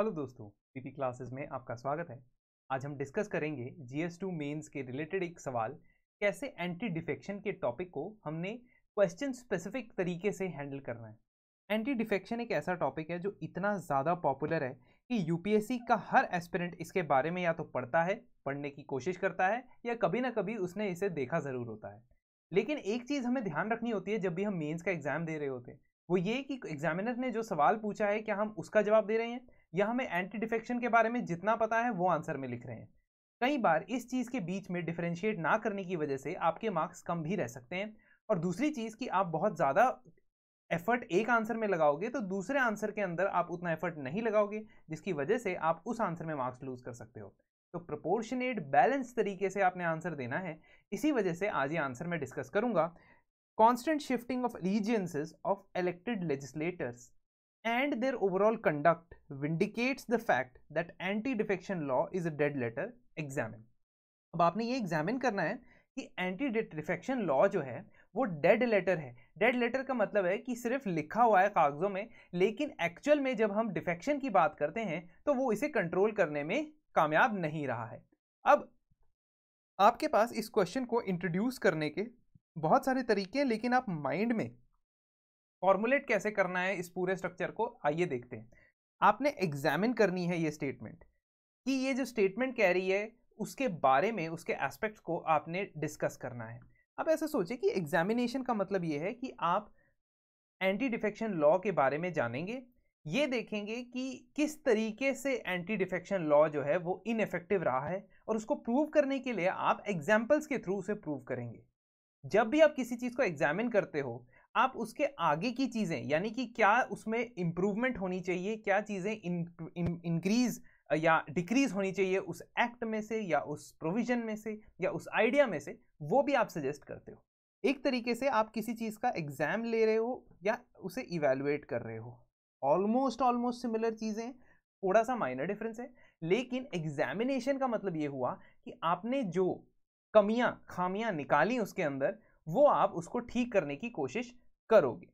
hello दोस्तों PP classes में आपका स्वागत है आज हम डिस्कस करेंगे जीएस टू मेन्स के रिलेटेड एक सवाल कैसे एंटी डिफेक्शन के टॉपिक को हमने क्वेश्चन स्पेसिफिक तरीके से हैंडल करना है एंटी डिफेक्शन एक ऐसा टॉपिक है जो इतना ज़्यादा पॉपुलर है कि यूपीएससी का हर एस्पिरेंट इसके बारे में या तो पढ़ता है पढ़ने की कोशिश करता है या कभी ना कभी उसने इसे देखा ज़रूर होता है लेकिन एक चीज़ हमें ध्यान रखनी होती है जब भी हम मेन्स का एग्ज़ाम दे रहे होते हैं वो ये कि एग्जामिनर ने जो सवाल पूछा है क्या हम उसका जवाब दे रहे हैं या हमें एंटी डिफेक्शन के बारे में जितना पता है वो आंसर में लिख रहे हैं कई बार इस चीज़ के बीच में डिफ्रेंशिएट ना करने की वजह से आपके मार्क्स कम भी रह सकते हैं और दूसरी चीज़ कि आप बहुत ज़्यादा एफर्ट एक आंसर में लगाओगे तो दूसरे आंसर के अंदर आप उतना एफर्ट नहीं लगाओगे जिसकी वजह से आप उस आंसर में मार्क्स लूज कर सकते हो तो प्रोपोर्शनेट बैलेंस तरीके से आपने आंसर देना है इसी वजह से आज ये आंसर मैं डिस्कस करूंगा constant shifting of allegiances of elected legislators and their overall conduct vindicates the fact that anti defection law is a dead letter examine अब आपने ये एग्जामिन करना है कि एंटी डिफेक्शन लॉ जो है वो डेड लेटर है डेड लेटर का मतलब है कि सिर्फ लिखा हुआ है कागज़ों में लेकिन एक्चुअल में जब हम डिफेक्शन की बात करते हैं तो वो इसे कंट्रोल करने में कामयाब नहीं रहा है अब आपके पास इस क्वेश्चन को इंट्रोड्यूस करने के बहुत सारे तरीके हैं लेकिन आप माइंड में फॉर्मुलेट कैसे करना है इस पूरे स्ट्रक्चर को आइए देखते हैं आपने एग्जामिन करनी है ये स्टेटमेंट कि ये जो स्टेटमेंट कह रही है उसके बारे में उसके एस्पेक्ट्स को आपने डिस्कस करना है अब ऐसा सोचें कि एग्जामिनेशन का मतलब ये है कि आप एंटी डिफेक्शन लॉ के बारे में जानेंगे ये देखेंगे कि किस तरीके से एंटी डिफेक्शन लॉ जो है वो इनफेक्टिव रहा है और उसको प्रूव करने के लिए आप एग्जाम्पल्स के थ्रू उसे प्रूव करेंगे जब भी आप किसी चीज़ को एग्जामिन करते हो आप उसके आगे की चीज़ें यानी कि क्या उसमें इम्प्रूवमेंट होनी चाहिए क्या चीज़ें इंक्रीज या डिक्रीज होनी चाहिए उस एक्ट में से या उस प्रोविजन में से या उस आइडिया में से वो भी आप सजेस्ट करते हो एक तरीके से आप किसी चीज़ का एग्ज़ाम ले रहे हो या उसे इवेलुएट कर रहे हो ऑलमोस्ट ऑलमोस्ट सिमिलर चीज़ें थोड़ा सा माइनर डिफरेंस है लेकिन एग्जामिनेशन का मतलब ये हुआ कि आपने जो कमियां खामियां निकाली उसके अंदर वो आप उसको ठीक करने की कोशिश करोगे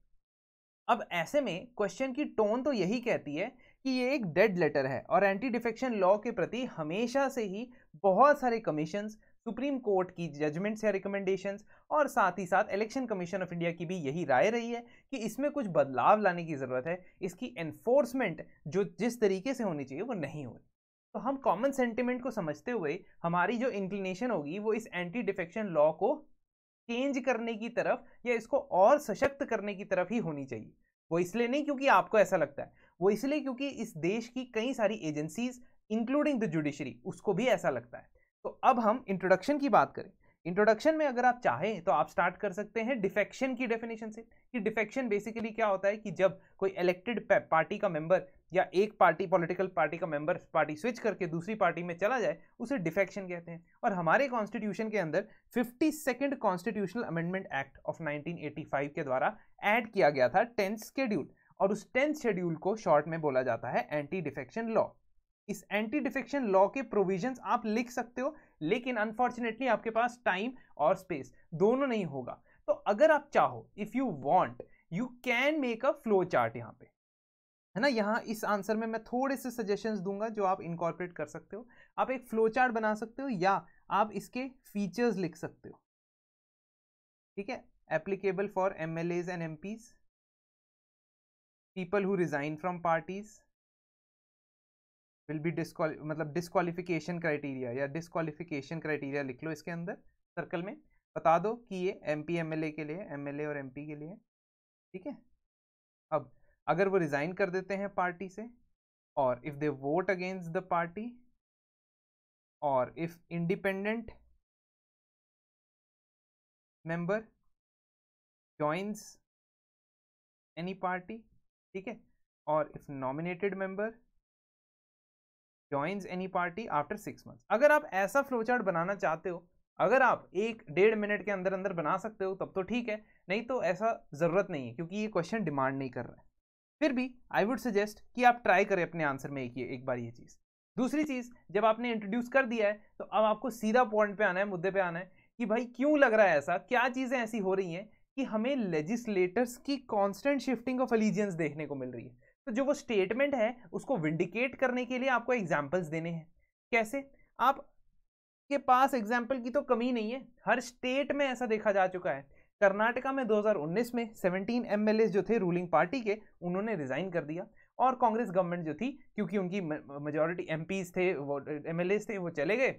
अब ऐसे में क्वेश्चन की टोन तो यही कहती है कि ये एक डेड लेटर है और एंटी डिफेक्शन लॉ के प्रति हमेशा से ही बहुत सारे कमीशन सुप्रीम कोर्ट की जजमेंट्स या रिकमेंडेशंस और साथ ही साथ इलेक्शन कमीशन ऑफ इंडिया की भी यही राय रही है कि इसमें कुछ बदलाव लाने की ज़रूरत है इसकी एनफोर्समेंट जो जिस तरीके से होनी चाहिए वो नहीं हो रही तो हम कॉमन सेंटिमेंट को समझते हुए हमारी जो इंक्लिनेशन होगी वो इस एंटी डिफेक्शन लॉ को चेंज करने की तरफ या इसको और सशक्त करने की तरफ ही होनी चाहिए वो इसलिए नहीं क्योंकि आपको ऐसा लगता है वो इसलिए क्योंकि इस देश की कई सारी एजेंसीज इंक्लूडिंग द जुडिशरी उसको भी ऐसा लगता है तो अब हम इंट्रोडक्शन की बात करें इंट्रोडक्शन में अगर आप चाहें तो आप स्टार्ट कर सकते हैं डिफेक्शन की डेफिनेशन से कि डिफेक्शन बेसिकली क्या होता है कि जब कोई इलेक्टेड पार्टी का मेंबर या एक पार्टी पॉलिटिकल पार्टी का मेंबर पार्टी स्विच करके दूसरी पार्टी में चला जाए उसे डिफेक्शन कहते हैं और हमारे कॉन्स्टिट्यूशन के अंदर fifty second constitutional amendment act of 1985 के द्वारा ऐड किया गया था टेंथ शेड्यूल और उस टेंथ शेड्यूल को शॉर्ट में बोला जाता है एंटी डिफेक्शन लॉ इस एंटी डिफेक्शन लॉ के प्रोविजंस आप लिख सकते हो लेकिन अनफॉर्चुनेटली आपके पास टाइम और स्पेस दोनों नहीं होगा तो अगर आप चाहो if you want you can make a flow chart यहाँ पे है ना यहाँ इस आंसर में मैं थोड़े से सजेशंस दूंगा जो आप इनकॉर्पोरेट कर सकते हो आप एक फ्लो चार्ट बना सकते हो या आप इसके फीचर्स लिख सकते हो ठीक है applicable for M L As and M Ps people who resign from parties will be dis मतलब डिस्कालिफिकेशन क्राइटेरिया या डिस्कालिफिकेशन क्राइटेरिया लिख लो इसके अंदर सर्कल में बता दो कि ये M P M L A के लिए एम एल ए और एम पी के लिए ठीक है अब अगर वो रिज़ाइन कर देते हैं पार्टी से और if they vote against the party और if independent member joins any party ठीक है और if nominated member joins any party after six month अगर आप ऐसा फ्लोचार्ट बनाना चाहते हो अगर आप एक डेढ़ मिनट के अंदर अंदर बना सकते हो तब तो ठीक है नहीं तो ऐसा ज़रूरत नहीं है क्योंकि ये क्वेश्चन डिमांड नहीं कर रहा है फिर भी आई वुड सजेस्ट कि आप ट्राई करें अपने आंसर में एक ये एक बार ये चीज़ दूसरी चीज़ जब आपने इंट्रोड्यूस कर दिया है तो अब आपको सीधा पॉइंट पे आना है मुद्दे पे आना है कि भाई क्यों लग रहा है ऐसा क्या चीज़ें ऐसी हो रही हैं कि हमें लेजिस्लेटर्स की कॉन्स्टेंट शिफ्टिंग ऑफ एलिजियंस देखने को मिल रही है तो जो वो स्टेटमेंट है उसको विंडिकेट करने के लिए आपको एग्जाम्पल्स देने हैं कैसे आप के पास एग्जाम्पल की तो कमी नहीं है हर स्टेट में ऐसा देखा जा चुका है कर्नाटका में 2019 में 17 एमएलए जो थे रूलिंग पार्टी के उन्होंने रिज़ाइन कर दिया और कांग्रेस गवर्नमेंट जो थी क्योंकि उनकी मेजोरिटी एम थे वो एम थे वो चले गए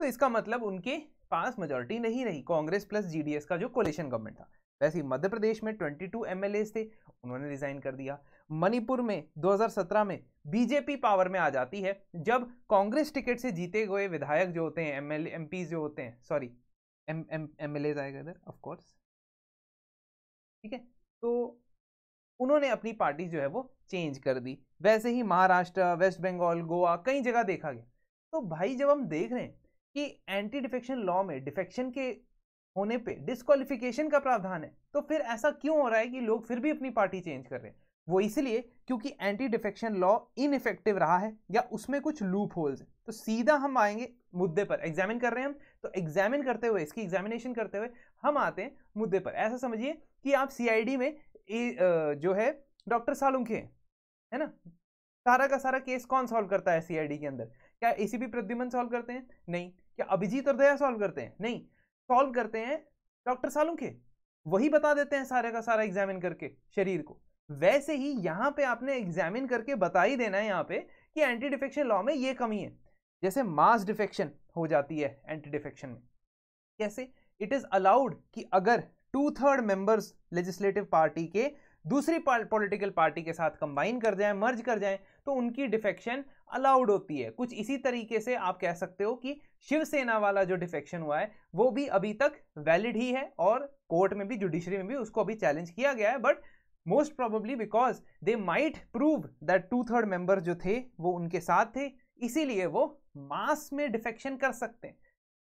तो इसका मतलब उनके पास मेजोरिटी नहीं रही कांग्रेस प्लस जी का जो कोलेशन गवर्नमेंट था वैसे ही मध्य प्रदेश में 22 टू थे उन्होंने रिज़ाइन कर दिया मणिपुर में 2017 में बीजेपी पावर में आ जाती है जब कांग्रेस टिकट से जीते हुए विधायक जो होते हैं एम एल जो होते हैं sorry M M M L As आएगा इधर ऑफकोर्स ठीक है तो उन्होंने अपनी पार्टी जो है वो चेंज कर दी वैसे ही महाराष्ट्र वेस्ट बंगाल गोवा कई जगह देखा गया तो भाई जब हम देख रहे हैं कि एंटी डिफेक्शन लॉ में डिफेक्शन के होने पे डिस्कालिफिकेशन का प्रावधान है तो फिर ऐसा क्यों हो रहा है कि लोग फिर भी अपनी पार्टी चेंज कर रहे हैं वो इसलिए क्योंकि एंटी डिफेक्शन लॉ इनफेक्टिव रहा है या उसमें कुछ लूप होल्स हैं तो सीधा हम आएंगे मुद्दे पर एग्जामिन कर रहे हैं हम तो एग्जामिन करते हुए इसकी एग्जामिनेशन करते हुए हम आते हैं मुद्दे पर ऐसा समझिए कि आप सीआईडी में ए, जो है डॉक्टर सालुंखे है ना सारा का सारा केस कौन सॉल्व करता है सीआईडी के अंदर क्या ए एसीपी प्रद्युमन सॉल्व करते हैं नहीं क्या अभिजीत और दया सॉल्व करते हैं नहीं सॉल्व करते हैं डॉक्टर सालुंखे वही बता देते हैं सारे का सारा एग्जामिन करके शरीर को वैसे ही यहाँ पे आपने एग्जामिन करके बता ही देना है यहाँ पे कि एंटी डिफेक्शन लॉ में ये कमी है जैसे मास डिफेक्शन हो जाती है एंटी डिफेक्शन में कैसे इट इज़ अलाउड कि अगर two third members legislative party के दूसरी पॉलिटिकल पार्टी के साथ कंबाइन कर जाएं मर्ज कर जाएं तो उनकी डिफेक्शन अलाउड होती है कुछ इसी तरीके से आप कह सकते हो कि शिवसेना वाला जो डिफेक्शन हुआ है वो भी अभी तक वैलिड ही है और कोर्ट में भी जुडिशरी में भी उसको अभी चैलेंज किया गया है but most probably because they might prove that two third member जो थे वो उनके साथ थे इसीलिए वो मास में डिफेक्शन कर सकते हैं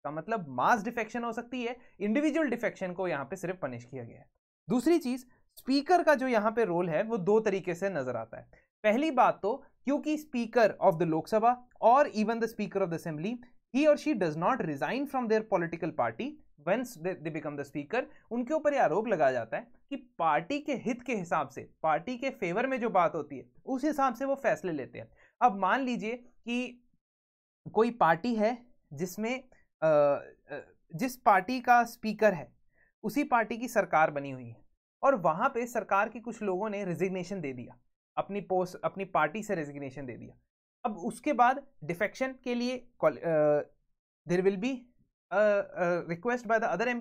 का मतलब मास डिफेक्शन हो सकती है इंडिविजुअल डिफेक्शन को यहाँ पे सिर्फ पनिश किया गया है दूसरी चीज स्पीकर का जो यहाँ पे रोल है वो दो तरीके से नजर आता है पहली बात तो क्योंकि स्पीकर ऑफ द लोकसभा और even the speaker of the assembly ही और she does not resign from their political party whence they become the speaker उनके ऊपर ये आरोप लगाया जाता है कि पार्टी के हित के हिसाब से पार्टी के फेवर में जो बात होती है उस हिसाब से वो फैसले लेते हैं अब मान लीजिए कि कोई पार्टी है जिसमें जिस पार्टी का स्पीकर है उसी पार्टी की सरकार बनी हुई है और वहाँ पे सरकार के कुछ लोगों ने रिजिग्नेशन दे दिया अपनी पोस्ट अपनी पार्टी से रिजिग्नेशन दे दिया अब उसके बाद डिफेक्शन के लिए there will be request by the other M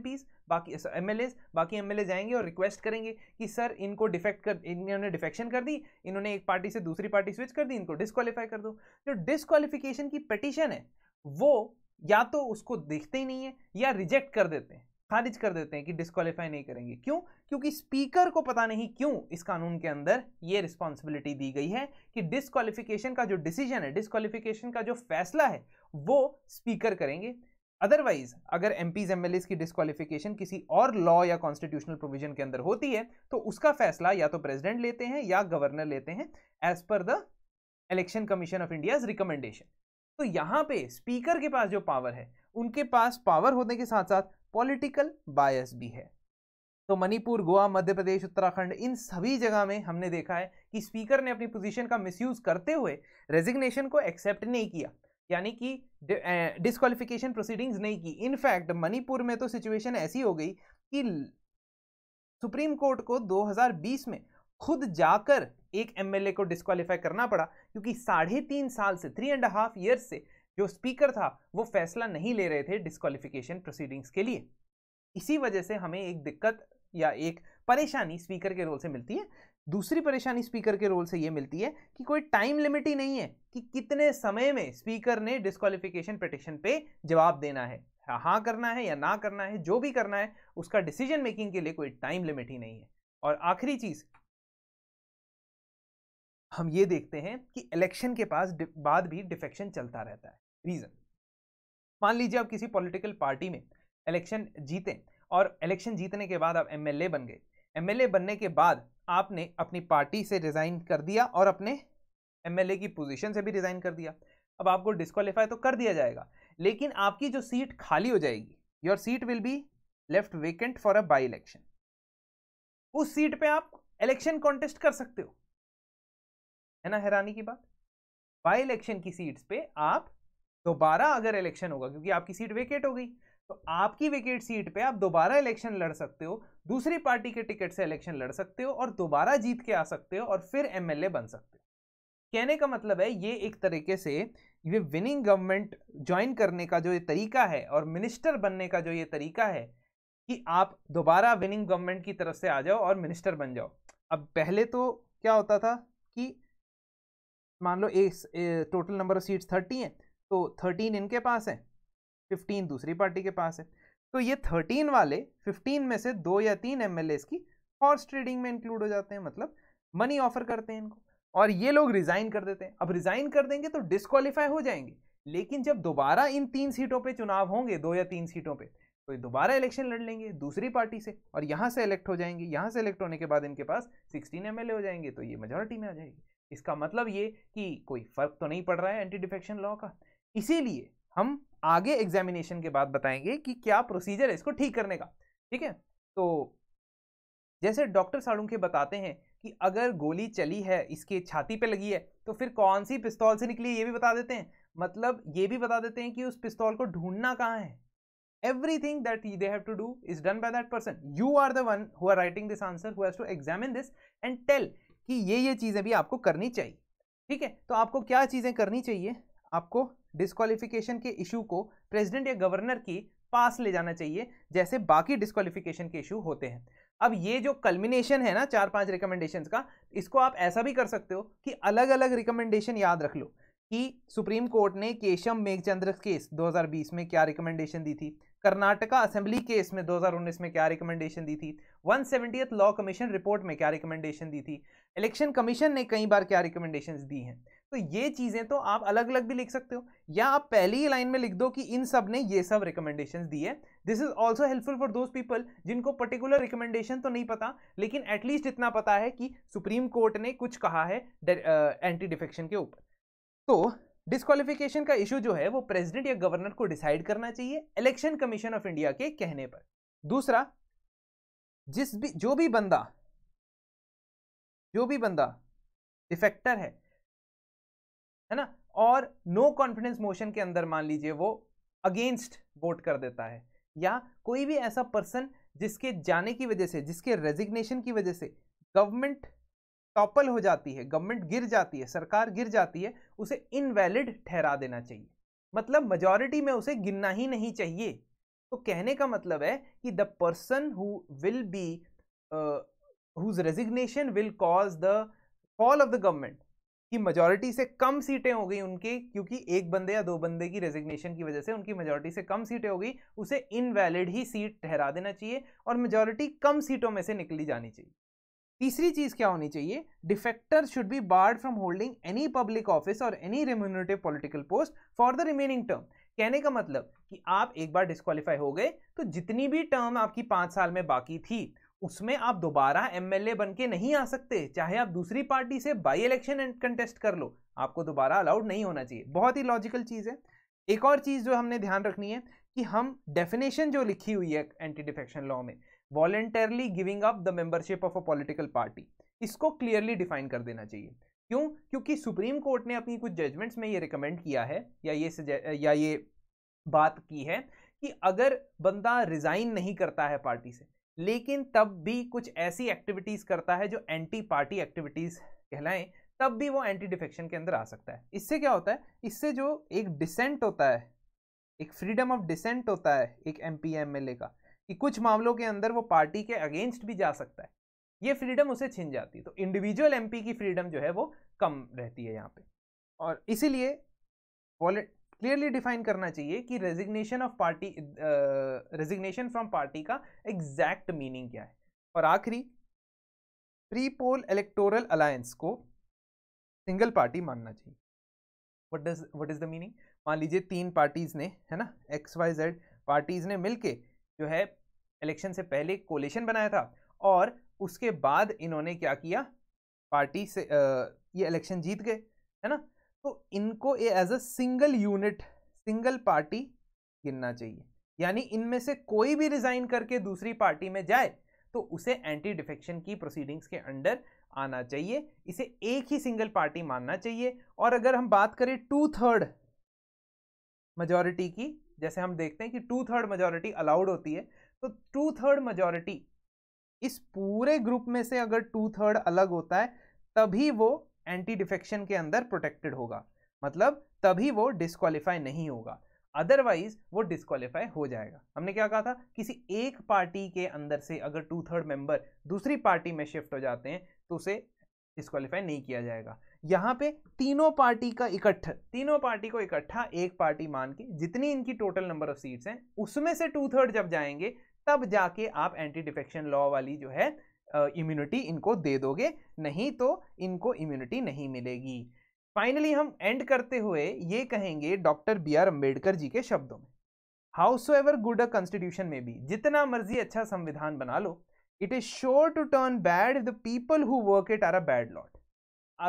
बाकी एम एल बाकी एम जाएंगे और रिक्वेस्ट करेंगे कि सर इनको डिफेक्ट कर इन्होंने डिफेक्शन कर दी इन्होंने एक पार्टी से दूसरी पार्टी स्विच कर दी इनको डिसक्वालीफाई कर दो जो डिसक्वालिफिकेशन की पटिशन है वो या तो उसको देखते ही नहीं है या रिजेक्ट कर देते हैं खारिज कर देते हैं कि डिस्कालीफाई नहीं करेंगे क्यों क्योंकि स्पीकर को पता नहीं क्यों इस कानून के अंदर ये रिस्पॉन्सिबिलिटी दी गई है कि डिसक्वालिफ़िकेशन का जो डिसीजन है डिसक्वालिफिकेशन का जो फैसला है वो स्पीकर करेंगे अदरवाइज अगर एम पीज एम की डिस्कालिफिकेशन किसी और लॉ या कॉन्स्टिट्यूशनल प्रोविजन के अंदर होती है तो उसका फैसला या तो प्रेसिडेंट लेते हैं या गवर्नर लेते हैं एज पर the election commission of India's recommendation तो यहाँ पे स्पीकर के पास जो पावर है उनके पास पावर होने के साथ साथ पॉलिटिकल बायस भी है तो मणिपुर गोवा मध्य प्रदेश उत्तराखंड इन सभी जगह में हमने देखा है कि स्पीकर ने अपनी पोजीशन का मिसयूज करते हुए रेजिग्नेशन को एक्सेप्ट नहीं किया यानी कि डिस्कालिफिकेशन प्रोसीडिंग्स नहीं की इनफैक्ट मणिपुर में तो सिचुएशन ऐसी हो गई कि सुप्रीम कोर्ट को 2020 में खुद जाकर एक एमएलए को डिस्कालीफाई करना पड़ा क्योंकि साढ़े तीन साल से थ्री एंड हाफ ईयर्स से जो स्पीकर था वो फैसला नहीं ले रहे थे डिस्कालिफिकेशन प्रोसीडिंग्स के लिए इसी वजह से हमें एक दिक्कत या एक परेशानी स्पीकर के रोल से मिलती है दूसरी परेशानी स्पीकर के रोल से ये मिलती है कि कोई टाइम लिमिट ही नहीं है कि कितने समय में स्पीकर ने डिस्कालिफिकेशन पिटिशन पे जवाब देना है हाँ करना है या ना करना है जो भी करना है उसका डिसीजन मेकिंग के लिए कोई टाइम लिमिट ही नहीं है और आखिरी चीज़ हम ये देखते हैं कि इलेक्शन के पास बाद भी डिफेक्शन चलता रहता है रीज़न मान लीजिए आप किसी पॉलिटिकल पार्टी में इलेक्शन जीते और इलेक्शन जीतने के बाद आप एमएलए बन गए एमएलए बनने के बाद आपने अपनी पार्टी से रिज़ाइन कर दिया और अपने एमएलए की पोजीशन से भी रिज़ाइन कर दिया अब आपको डिस्कालीफाई तो कर दिया जाएगा लेकिन आपकी जो सीट खाली हो जाएगी your seat will be left vacant for a by election उस सीट पे आप इलेक्शन कॉन्टेस्ट कर सकते हो है ना हैरानी की बात बाई इलेक्शन की सीट्स पे आप दोबारा अगर इलेक्शन होगा क्योंकि आपकी सीट वेकेट हो गई तो आपकी वेकेट सीट पे आप दोबारा इलेक्शन लड़ सकते हो दूसरी पार्टी के टिकट से इलेक्शन लड़ सकते हो और दोबारा जीत के आ सकते हो और फिर एमएलए बन सकते हो कहने का मतलब है ये एक तरीके से ये विनिंग गवर्नमेंट ज्वाइन करने का जो ये तरीका है और मिनिस्टर बनने का जो ये तरीका है कि आप दोबारा विनिंग गवर्नमेंट की तरफ से आ जाओ और मिनिस्टर बन जाओ अब पहले तो क्या होता था कि मान लो एक total number of seats thirty हैं तो थर्टीन इनके पास हैं फिफ्टीन दूसरी पार्टी के पास है तो ये थर्टीन वाले फिफ्टीन में से दो या तीन एम एल की हॉर्स ट्रेडिंग में इंक्लूड हो जाते हैं मतलब मनी ऑफर करते हैं इनको और ये लोग रिजाइन कर देते हैं अब रिजाइन कर देंगे तो डिस्कालीफाई हो जाएंगे लेकिन जब दोबारा इन तीन सीटों पे चुनाव होंगे दो या तीन सीटों पे तो दोबारा इलेक्शन लड़ लेंगे दूसरी पार्टी से और यहाँ से इलेक्ट हो जाएंगे यहाँ से इलेक्ट होने के बाद इनके पास सिक्सटीन एम हो जाएंगे तो ये मेजोरिटी में आ जाएगी इसका मतलब ये कि कोई फर्क तो नहीं पड़ रहा है एंटी डिफेक्शन लॉ का इसीलिए हम आगे एग्जामिनेशन के बाद बताएंगे कि क्या प्रोसीजर है इसको ठीक करने का ठीक है तो जैसे डॉक्टर साड़ुंखे बताते हैं कि अगर गोली चली है इसके छाती पे लगी है तो फिर कौन सी पिस्तौल से निकली ये भी बता देते हैं मतलब ये भी बता देते हैं कि उस पिस्तौल को ढूंढना कहाँ है एवरी थिंग that they have to do is done that that person you are the one who are writing this answer whose to examine this and tell कि ये ये चीज़ें भी आपको करनी चाहिए ठीक है तो आपको क्या चीज़ें करनी चाहिए आपको डिस्कालिफिकेशन के इशू को प्रेसिडेंट या गवर्नर की पास ले जाना चाहिए जैसे बाकी डिस्कालिफिकेशन के इशू होते हैं अब ये जो कल्मिनेशन है ना चार पांच रिकमेंडेशंस का इसको आप ऐसा भी कर सकते हो कि अलग अलग रिकमेंडेशन याद रख लो कि सुप्रीम कोर्ट ने केशम मेघचंद्र केस 2020 में क्या रिकमेंडेशन दी थी कर्नाटका असेंबली केस में 2019 में क्या रिकमेंडेशन दी थी वन लॉ कमीशन रिपोर्ट में क्या रिकमेंडेशन दी थी इलेक्शन कमीशन ने कई बार क्या रिकमेंडेशन दी हैं तो ये चीज़ें तो आप अलग अलग भी लिख सकते हो या आप पहली ही लाइन में लिख दो कि इन सब ने ये सब रिकमेंडेशन दी है this is also helpful for those people जिनको पर्टिकुलर रिकमेंडेशन तो नहीं पता लेकिन एटलीस्ट इतना पता है कि सुप्रीम कोर्ट ने कुछ कहा है एंटी डिफेक्शन के ऊपर तो डिस्कालिफिकेशन का इशू जो है वो प्रेसिडेंट या गवर्नर को डिसाइड करना चाहिए इलेक्शन कमीशन ऑफ इंडिया के कहने पर दूसरा जिस भी जो भी बंदा जो भी बंदा डिफेक्टर है है ना और नो कॉन्फिडेंस मोशन के अंदर मान लीजिए वो अगेंस्ट वोट कर देता है या कोई भी ऐसा पर्सन जिसके जाने की वजह से जिसके रेजिग्नेशन की वजह से गवर्नमेंट टॉपल हो जाती है गवर्नमेंट गिर जाती है सरकार गिर जाती है उसे इनवैलिड ठहरा देना चाहिए मतलब मजॉरिटी में उसे गिनना ही नहीं चाहिए तो कहने का मतलब है कि the person who will be whose resignation will cause the fall of the government कि मेजोरिटी से कम सीटें हो गई उनकी क्योंकि एक बंदे या दो बंदे की रेजिग्नेशन की वजह से उनकी मेजोरिटी से कम सीटें हो गई उसे इनवैलिड ही सीट ठहरा देना चाहिए और मेजोरिटी कम सीटों में से निकली जानी चाहिए तीसरी चीज़ क्या होनी चाहिए defector should be barred from holding any public office और any remunerative political post for the remaining term कहने का मतलब कि आप एक बार डिस्कालीफाई हो गए तो जितनी भी टर्म आपकी पाँच साल में बाकी थी उसमें आप दोबारा एमएलए बन के नहीं आ सकते चाहे आप दूसरी पार्टी से बाई इलेक्शन कंटेस्ट कर लो आपको दोबारा अलाउड नहीं होना चाहिए बहुत ही लॉजिकल चीज़ है एक और चीज़ जो हमने ध्यान रखनी है कि हम डेफिनेशन जो लिखी हुई है एंटी डिफेक्शन लॉ में voluntarily giving up the membership of a political party इसको क्लियरली डिफाइन कर देना चाहिए क्यों क्योंकि सुप्रीम कोर्ट ने अपनी कुछ जजमेंट्स में ये रिकमेंड किया है या ये या ये बात की है कि अगर बंदा रिज़ाइन नहीं करता है पार्टी से लेकिन तब भी कुछ ऐसी एक्टिविटीज़ करता है जो एंटी पार्टी एक्टिविटीज़ कहलाएं तब भी वो एंटी डिफेक्शन के अंदर आ सकता है इससे क्या होता है इससे जो एक डिसेंट होता है एक फ्रीडम ऑफ डिसेंट होता है एक M P M L A का कि कुछ मामलों के अंदर वो पार्टी के अगेंस्ट भी जा सकता है ये फ्रीडम उसे छिन जाती है तो इंडिविजुअल पी की फ्रीडम जो है वो कम रहती है यहाँ पे और इसीलिए क्लियरली डिफाइन करना चाहिए कि resignation of party resignation from party का एग्जैक्ट मीनिंग क्या है और आखिरी प्री पोल इलेक्टोरल अलायंस को सिंगल पार्टी मानना चाहिए what does what is the meaning मान लीजिए तीन पार्टीज़ ने है ना एक्स वाई जेड पार्टीज़ ने मिलके जो है इलेक्शन से पहले कोलेशन बनाया था और उसके बाद इन्होंने क्या किया पार्टी से आ, ये इलेक्शन जीत गए है ना तो इनको as a single unit single party गिनना चाहिए यानी इनमें से कोई भी रिजाइन करके दूसरी पार्टी में जाए तो उसे एंटी डिफेक्शन की प्रोसीडिंग्स के अंडर आना चाहिए इसे एक ही सिंगल पार्टी मानना चाहिए और अगर हम बात करें टू थर्ड मजॉरिटी की जैसे हम देखते हैं कि टू थर्ड मेजॉरिटी अलाउड होती है तो टू थर्ड मेजॉरिटी इस पूरे ग्रुप में से अगर टू थर्ड अलग होता है तभी वो एंटी डिफेक्शन के अंदर प्रोटेक्टेड होगा मतलब तभी वो डिस्कालीफाई नहीं होगा अदरवाइज वो डिस्कालीफाई हो जाएगा हमने क्या कहा था किसी एक पार्टी के अंदर से अगर टू थर्ड मेंबर दूसरी पार्टी में शिफ्ट हो जाते हैं तो उसे डिस्कालीफाई नहीं किया जाएगा यहाँ पे तीनों पार्टी का इकट्ठा तीनों पार्टी को इकट्ठा एक पार्टी मान के जितनी इनकी टोटल नंबर ऑफ सीट्स हैं उसमें से टू थर्ड जब जाएंगे तब जाके आप एंटी डिफेक्शन लॉ वाली जो है इम्यूनिटी इनको दे दोगे नहीं तो इनको इम्यूनिटी नहीं मिलेगी फाइनली हम एंड करते हुए ये कहेंगे doctor B R Ambedkar ji के शब्दों में however good a constitution में भी जितना मर्जी अच्छा संविधान बना लो it is sure to turn bad the people who work it are a bad lot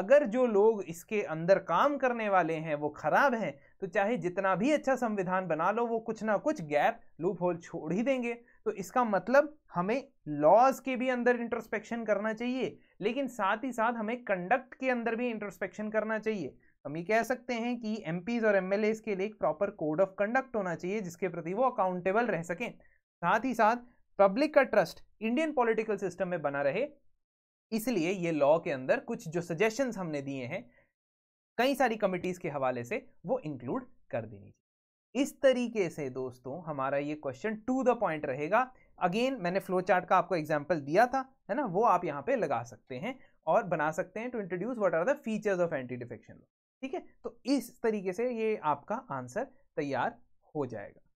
अगर जो लोग इसके अंदर काम करने वाले हैं वो खराब हैं तो चाहे जितना भी अच्छा संविधान बना लो वो कुछ ना कुछ गैप लूप होल छोड़ ही देंगे तो इसका मतलब हमें लॉज के भी अंदर इंट्रोस्पेक्शन करना चाहिए लेकिन साथ ही साथ हमें कंडक्ट के अंदर भी इंट्रोस्पेक्शन करना चाहिए हम ये कह सकते हैं कि एम और एम के लिए एक प्रॉपर कोड ऑफ कंडक्ट होना चाहिए जिसके प्रति वो अकाउंटेबल रह सकें साथ ही साथ पब्लिक का ट्रस्ट इंडियन पॉलिटिकल सिस्टम में बना रहे इसलिए ये लॉ के अंदर कुछ जो सजेशंस हमने दिए हैं कई सारी कमिटीज़ के हवाले से वो इंक्लूड कर देनी चाहिए इस तरीके से दोस्तों हमारा ये क्वेश्चन टू द पॉइंट रहेगा अगेन मैंने फ्लो चार्ट का आपको एग्जाम्पल दिया था है ना वो आप यहाँ पे लगा सकते हैं और बना सकते हैं to introduce what are the features of anti defection ठीक है तो इस तरीके से ये आपका आंसर तैयार हो जाएगा